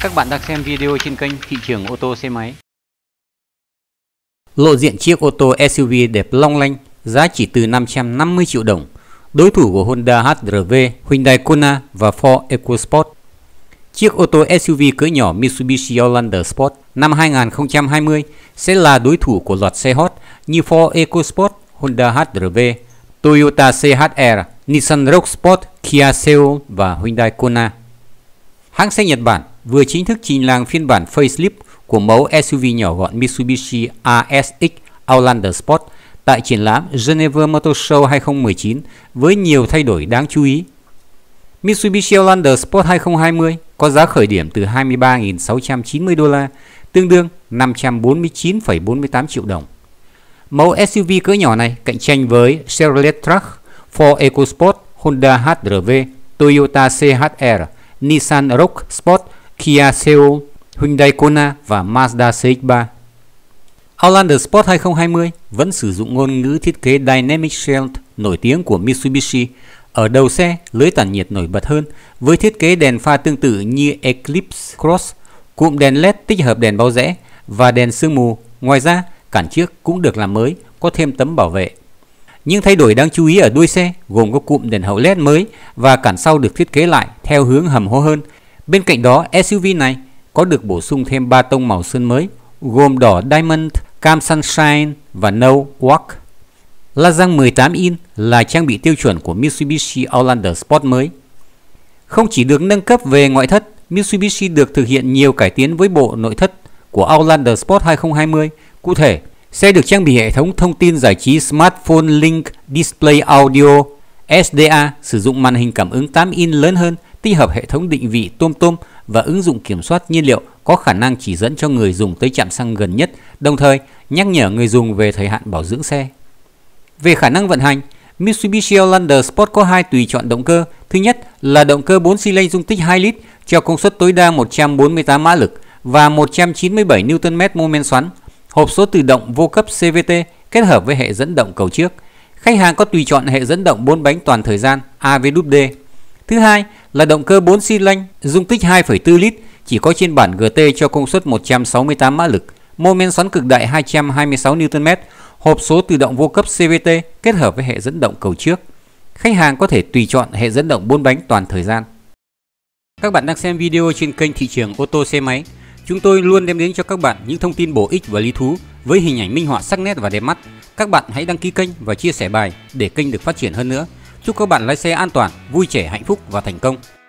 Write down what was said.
Các bạn đang xem video trên kênh Thị trường ô tô xe máy. Lộ diện chiếc ô tô SUV đẹp long lanh, giá chỉ từ 550 triệu đồng, đối thủ của Honda HR-V, Hyundai Kona và Ford EcoSport. Chiếc ô tô SUV cỡ nhỏ Mitsubishi Outlander Sport năm 2020 sẽ là đối thủ của loạt xe hot như Ford EcoSport, Honda HR-V, Toyota CHR Nissan Rogue Sport, Kia Seoul và Hyundai Kona. Hãng xe Nhật Bản vừa chính thức trình làng phiên bản facelift của mẫu SUV nhỏ gọn Mitsubishi ASX Outlander Sport tại triển lãm Geneva Motor Show 2019 với nhiều thay đổi đáng chú ý. Mitsubishi Outlander Sport 2020 có giá khởi điểm từ 23.690 đô la, tương đương 549,48 triệu đồng. Mẫu SUV cỡ nhỏ này cạnh tranh với Chevrolet Trax Ford EcoSport, Honda HR-V, Toyota CHR, Nissan Rogue Sport, Kia Cerio, Hyundai Kona và Mazda CX-3. Outlander Sport 2020 vẫn sử dụng ngôn ngữ thiết kế Dynamic Shield nổi tiếng của Mitsubishi. Ở đầu xe, lưới tản nhiệt nổi bật hơn với thiết kế đèn pha tương tự như Eclipse Cross, cụm đèn LED tích hợp đèn báo rẽ và đèn sương mù. Ngoài ra, cản trước cũng được làm mới, có thêm tấm bảo vệ những thay đổi đáng chú ý ở đuôi xe gồm có cụm đèn hậu LED mới và cản sau được thiết kế lại theo hướng hầm hố hơn. Bên cạnh đó, SUV này có được bổ sung thêm 3 tông màu sơn mới gồm đỏ Diamond, Cam Sunshine và Nâu Quark. La răng 18 in là trang bị tiêu chuẩn của Mitsubishi Outlander Sport mới. Không chỉ được nâng cấp về ngoại thất, Mitsubishi được thực hiện nhiều cải tiến với bộ nội thất của Outlander Sport 2020. Cụ thể, Xe được trang bị hệ thống thông tin giải trí Smartphone Link Display Audio SDA sử dụng màn hình cảm ứng 8 in lớn hơn, tích hợp hệ thống định vị tôm tôm và ứng dụng kiểm soát nhiên liệu có khả năng chỉ dẫn cho người dùng tới trạm xăng gần nhất, đồng thời nhắc nhở người dùng về thời hạn bảo dưỡng xe. Về khả năng vận hành, Mitsubishi Outlander Sport có hai tùy chọn động cơ. Thứ nhất là động cơ 4 xi lanh dung tích 2 lít cho công suất tối đa 148 mã lực và 197 Nm mô men xoắn hộp số tự động vô cấp CVT kết hợp với hệ dẫn động cầu trước. Khách hàng có tùy chọn hệ dẫn động 4 bánh toàn thời gian AVD. Thứ hai là động cơ 4 xi lanh, dung tích 2,4 lít, chỉ có trên bản GT cho công suất 168 mã lực, mô men xoắn cực đại 226 Nm, hộp số tự động vô cấp CVT kết hợp với hệ dẫn động cầu trước. Khách hàng có thể tùy chọn hệ dẫn động 4 bánh toàn thời gian. Các bạn đang xem video trên kênh thị trường ô tô xe máy Chúng tôi luôn đem đến cho các bạn những thông tin bổ ích và lý thú với hình ảnh minh họa sắc nét và đẹp mắt. Các bạn hãy đăng ký kênh và chia sẻ bài để kênh được phát triển hơn nữa. Chúc các bạn lái xe an toàn, vui trẻ, hạnh phúc và thành công.